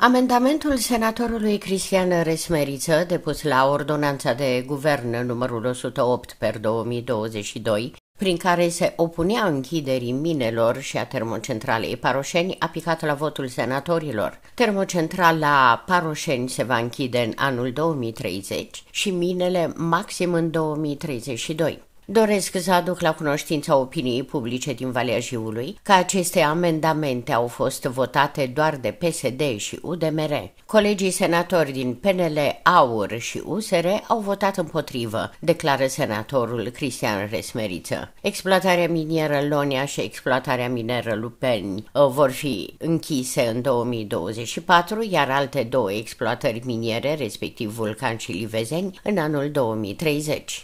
Amendamentul senatorului Cristian Resmeriță, depus la ordonanța de guvern numărul 108 per 2022, prin care se opunea închiderii minelor și a termocentralei Paroșeni, a picat la votul senatorilor. Termocentrala Paroșeni se va închide în anul 2030 și minele maxim în 2032. Doresc să aduc la cunoștința opiniei publice din Valea Jiului că aceste amendamente au fost votate doar de PSD și UDMR. Colegii senatori din PNL, AUR și USR au votat împotrivă, declară senatorul Cristian Resmeriță. Exploatarea minieră Lonia și exploatarea mineră Lupeni uh, vor fi închise în 2024, iar alte două exploatări miniere, respectiv Vulcan și Livezeni, în anul 2030.